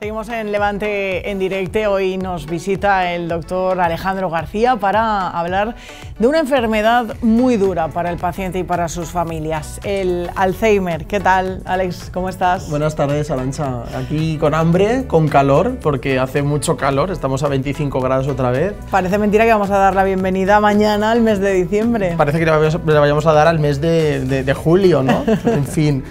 Seguimos en Levante en directo. Hoy nos visita el doctor Alejandro García para hablar de una enfermedad muy dura para el paciente y para sus familias, el Alzheimer. ¿Qué tal, Alex? ¿Cómo estás? Buenas tardes, Alancha. Aquí con hambre, con calor, porque hace mucho calor. Estamos a 25 grados otra vez. Parece mentira que vamos a dar la bienvenida mañana al mes de diciembre. Parece que le vayamos a dar al mes de, de julio, ¿no? en fin.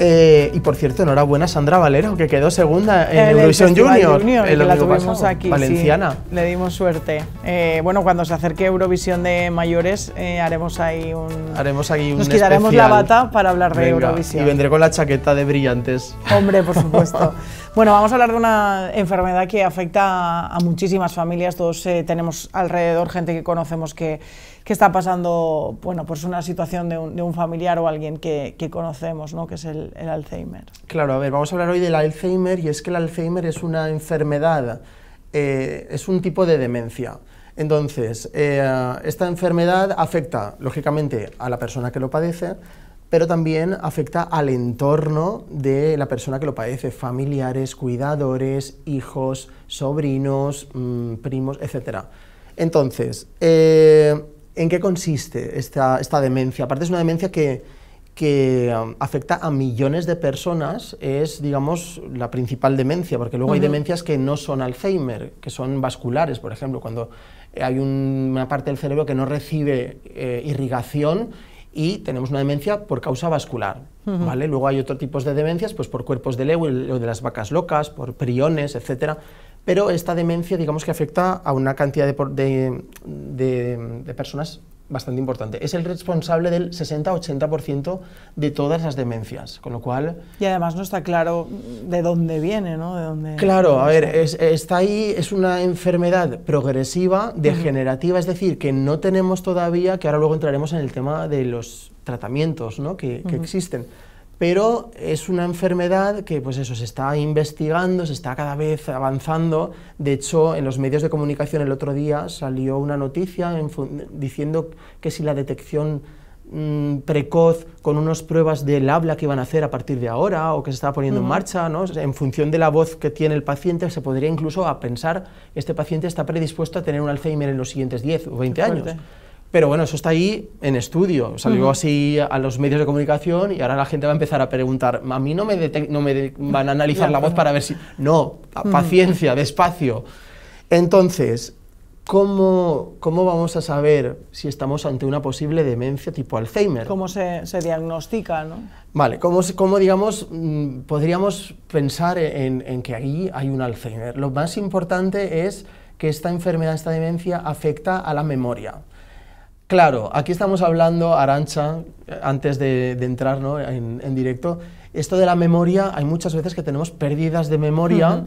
Eh, y por cierto, enhorabuena a Sandra Valero, que quedó segunda en Eurovisión Junior. el tuvimos aquí. Valenciana. le dimos suerte. Eh, bueno, cuando se acerque Eurovisión de mayores, eh, haremos ahí un. Haremos aquí un. Nos quitaremos la bata para hablar de Eurovision. Eurovisión. Y vendré con la chaqueta de brillantes. Hombre, por supuesto. Bueno, vamos a hablar de una enfermedad que afecta a, muchísimas familias. Todos eh, tenemos alrededor gente que conocemos que, está pasando pues una situación de un, familiar o alguien que, conocemos, ¿no? que es el, Alzheimer. Claro, a ver, vamos a hablar hoy del Alzheimer y es que el Alzheimer es una enfermedad, eh, es un tipo de demencia. Entonces, eh, esta enfermedad afecta, lógicamente, a la persona que lo padece, pero también afecta al entorno de la persona que lo padece, familiares, cuidadores, hijos, sobrinos, mm, primos, etc. Entonces, eh, ¿en qué consiste esta, esta, demencia? Aparte es una demencia que, que um, afecta a millones de personas, es, digamos, la principal demencia, porque luego hay demencias que no son Alzheimer, que son vasculares, por ejemplo, cuando hay una parte del cerebro que no recibe eh, irrigación y tenemos una demencia por causa vascular, ¿vale? Luego hay otros tipos de demencias, pues por cuerpos de Lewy o de las vacas locas, por priones, etcétera. Pero esta demencia, digamos que afecta a una cantidad de, de personas bastante importante. Es el responsable del 60-80% de todas las demencias, con lo cual... Y además no está claro de dónde viene, ¿no? De dónde, claro, a ver, está ahí, es una enfermedad progresiva, degenerativa, es decir, que no tenemos todavía, que ahora luego entraremos en el tema de los tratamientos ¿no? que, existen pero es una enfermedad que pues eso, se está investigando, se está cada vez avanzando. De hecho, en los medios de comunicación el otro día salió una noticia diciendo que si la detección mm, precoz con unas pruebas del habla que iban a hacer a partir de ahora o que se estaba poniendo en marcha, ¿no? en función de la voz que tiene el paciente, se podría incluso a pensar este paciente está predispuesto a tener un Alzheimer en los siguientes 10 o 20 años. Pero bueno, eso está ahí en estudio, salió así a los medios de comunicación y ahora la gente va a empezar a preguntar, a mí no me, no me van a analizar la voz para ver si... No, paciencia, despacio. Entonces, ¿cómo, vamos a saber si estamos ante una posible demencia tipo Alzheimer? ¿Cómo se, diagnostica? ¿no? Vale, ¿cómo, cómo digamos, podríamos pensar en, en que ahí hay un Alzheimer? Lo más importante es que esta enfermedad, esta demencia, afecta a la memoria. Claro, aquí estamos hablando, Arancha, antes de, entrar en, directo, esto de la memoria, hay muchas veces que tenemos pérdidas de memoria,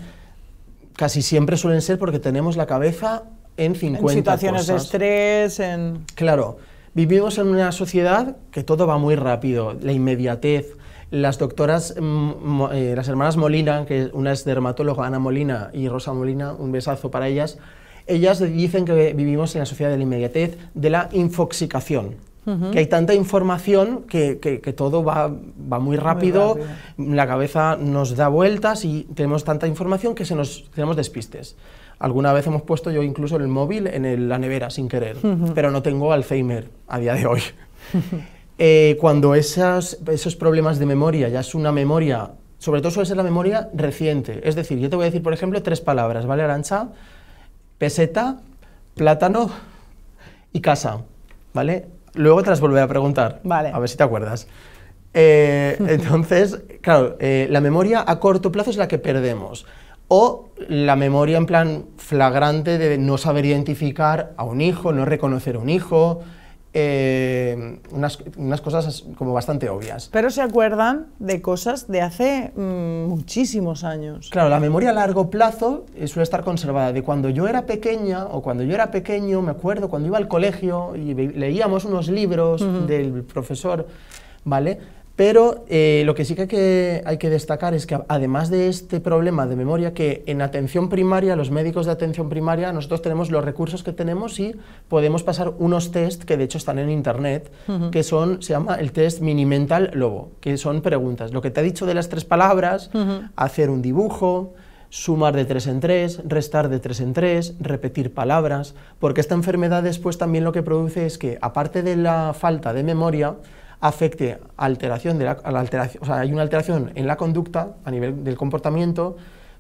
casi siempre suelen ser porque tenemos la cabeza en 50 En situaciones de estrés, en... Claro, vivimos en una sociedad que todo va muy rápido, la inmediatez, las doctoras, mm, eh, las hermanas Molina, que una es dermatóloga, Ana Molina y Rosa Molina, un besazo para ellas, ellas dicen que vivimos en la sociedad de la inmediatez, de la infoxicación. Que hay tanta información que, todo va, muy, rápido, la cabeza nos da vueltas y tenemos tanta información que se nos, tenemos despistes. Alguna vez hemos puesto yo incluso el móvil en la nevera sin querer, pero no tengo Alzheimer a día de hoy. Eh, cuando esas, esos problemas de memoria ya es una memoria, sobre todo suele ser la memoria reciente. Es decir, yo te voy a decir, por ejemplo, tres palabras, ¿vale, Arancha? peseta, plátano y casa, ¿vale? Luego te las volveré a preguntar, vale. a ver si te acuerdas. Eh, entonces, claro, eh, la memoria a corto plazo es la que perdemos. O la memoria en plan flagrante de no saber identificar a un hijo, no reconocer a un hijo, eh, unas, cosas como bastante obvias. Pero se acuerdan de cosas de hace mm, muchísimos años. Claro, la memoria a largo plazo eh, suele estar conservada. De cuando yo era pequeña o cuando yo era pequeño, me acuerdo cuando iba al colegio y leíamos unos libros del profesor, ¿vale? Pero eh, lo que sí que hay, que destacar es que además de este problema de memoria, que en atención primaria, los médicos de atención primaria, nosotros tenemos los recursos que tenemos y podemos pasar unos test que de hecho están en internet, que son, se llama el test minimental lobo, que son preguntas. Lo que te ha dicho de las tres palabras, hacer un dibujo, sumar de tres en tres, restar de tres en tres, repetir palabras, porque esta enfermedad después también lo que produce es que, aparte de la falta de memoria, afecte alteración de la, alteración, o sea, hay una alteración en la conducta a nivel del comportamiento,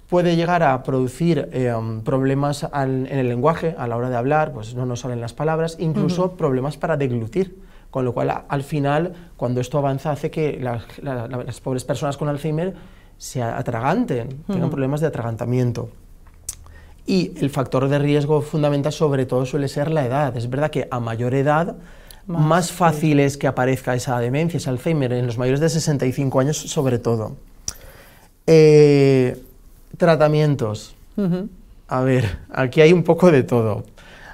puede llegar a producir em, problemas en el lenguaje a la hora de hablar, pues no nos salen las palabras, incluso problemas para deglutir. Con lo cual, al final, cuando esto avanza, hace que las pobres personas con Alzheimer se atraganten, tienen tengan problemas de atragantamiento. Y el factor de riesgo fundamental sobre todo suele ser la edad. Es verdad que a mayor edad más, fáciles fácil es que aparezca esa demencia, ese Alzheimer, en los mayores de 65 años sobre todo. Eh, tratamientos. A ver, aquí hay un poco de todo.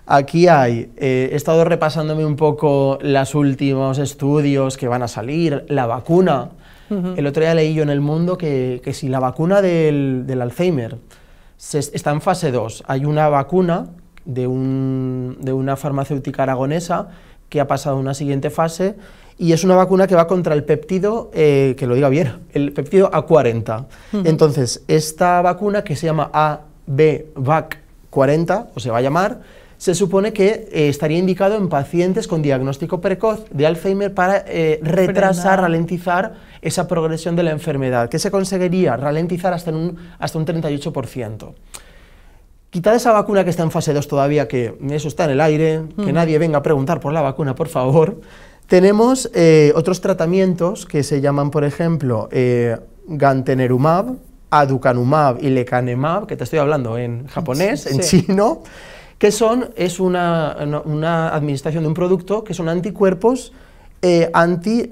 Aquí hay, eh, he estado repasándome un poco los últimos estudios que van a salir, la vacuna. El otro día leí yo en El Mundo que, si la vacuna del, Alzheimer está en fase 2, hay una vacuna de, de, una farmacéutica aragonesa que ha pasado a una siguiente fase y es una vacuna que va contra el péptido, eh, que lo diga bien, el péptido A40. Entonces, esta vacuna que se llama ABVAC40, o se va a llamar, se supone que eh, estaría indicado en pacientes con diagnóstico precoz de Alzheimer para eh, retrasar, ralentizar esa progresión de la enfermedad, que se conseguiría ralentizar hasta hasta un 38%. Quitad esa vacuna que está en fase 2 todavía, que eso está en el aire, que nadie venga a preguntar por la vacuna, por favor. Tenemos eh, otros tratamientos que se llaman, por ejemplo, eh, gantenerumab, aducanumab y lecanemab, que te estoy hablando en japonés, en chino, que son, es una, administración de un producto que son anticuerpos eh, anti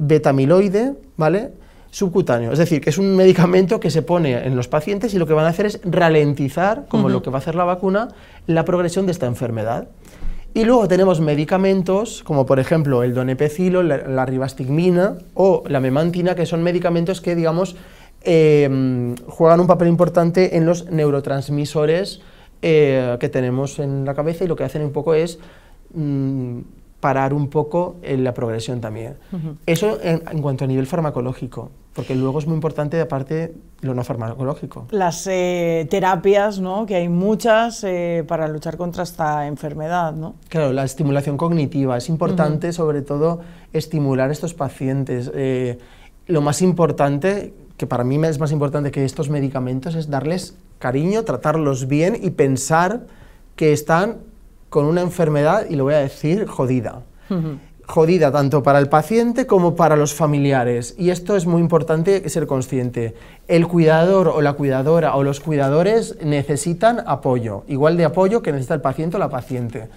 ¿vale?, subcutáneo. Es decir, que es un medicamento que se pone en los pacientes y lo que van a hacer es ralentizar, como lo que va a hacer la vacuna, la progresión de esta enfermedad. Y luego tenemos medicamentos, como por ejemplo el donepecilo, la, la ribastigmina o la memantina, que son medicamentos que, digamos, eh, juegan un papel importante en los neurotransmisores eh, que tenemos en la cabeza y lo que hacen un poco es mm, parar un poco en la progresión también. Eso en cuanto a nivel farmacológico. Porque luego es muy importante, aparte, lo no farmacológico. Las eh, terapias, ¿no? que hay muchas eh, para luchar contra esta enfermedad. ¿no? Claro, la estimulación cognitiva. Es importante, sobre todo, estimular a estos pacientes. Eh, lo más importante, que para mí es más importante que estos medicamentos, es darles cariño, tratarlos bien y pensar que están con una enfermedad, y lo voy a decir, jodida jodida tanto para el paciente como para los familiares. Y esto es muy importante ser consciente. El cuidador o la cuidadora o los cuidadores necesitan apoyo, igual de apoyo que necesita el paciente o la paciente.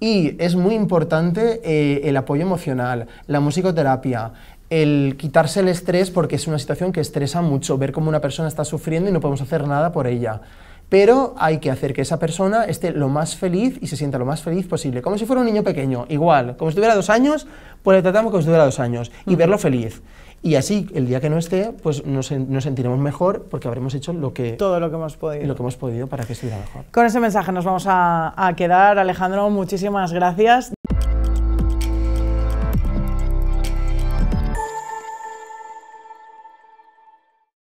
Y es muy importante eh, el apoyo emocional, la musicoterapia, el quitarse el estrés porque es una situación que estresa mucho, ver cómo una persona está sufriendo y no podemos hacer nada por ella pero hay que hacer que esa persona esté lo más feliz y se sienta lo más feliz posible, como si fuera un niño pequeño, igual, como si tuviera dos años, pues le tratamos como si tuviera dos años y verlo feliz. Y así, el día que no esté, pues nos, sentiremos mejor porque habremos hecho lo que... Todo lo que hemos podido. Lo que hemos podido para que estuviera mejor. Con ese mensaje nos vamos a quedar. Alejandro, muchísimas gracias.